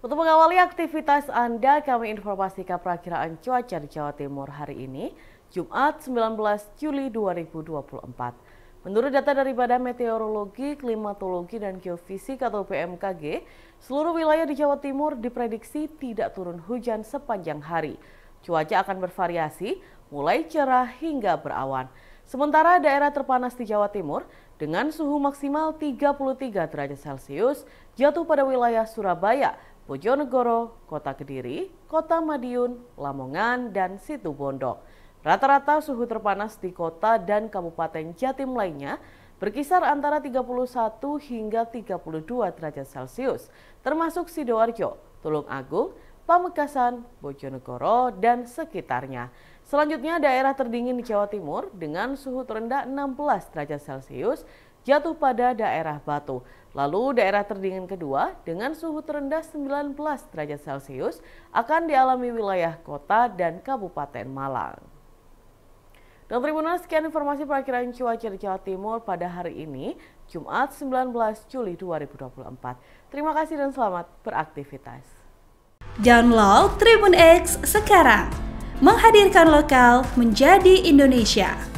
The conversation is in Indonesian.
Untuk mengawali aktivitas Anda, kami informasikan perakiraan cuaca di Jawa Timur hari ini, Jumat 19 Juli 2024. Menurut data dari Badan Meteorologi, Klimatologi, dan Geofisik atau BMKG, seluruh wilayah di Jawa Timur diprediksi tidak turun hujan sepanjang hari. Cuaca akan bervariasi, mulai cerah hingga berawan. Sementara daerah terpanas di Jawa Timur dengan suhu maksimal 33 derajat Celcius jatuh pada wilayah Surabaya, Bojonegoro, Kota Kediri, Kota Madiun, Lamongan, dan Situbondo. Rata-rata suhu terpanas di kota dan kabupaten Jatim lainnya berkisar antara 31 hingga 32 derajat Celcius, termasuk Sidoarjo, Tulung Agung, Pamekasan, Bojonegoro, dan sekitarnya. Selanjutnya daerah terdingin di Jawa Timur dengan suhu terendah 16 derajat Celcius jatuh pada daerah Batu. Lalu daerah terdingin kedua dengan suhu terendah 19 derajat Celcius akan dialami wilayah kota dan Kabupaten Malang. Dan Tribunal sekian informasi perakhiran cuaca di Jawa Timur pada hari ini, Jumat 19 Juli 2024. Terima kasih dan selamat beraktivitas. Download Tribun X sekarang. Menghadirkan lokal menjadi Indonesia.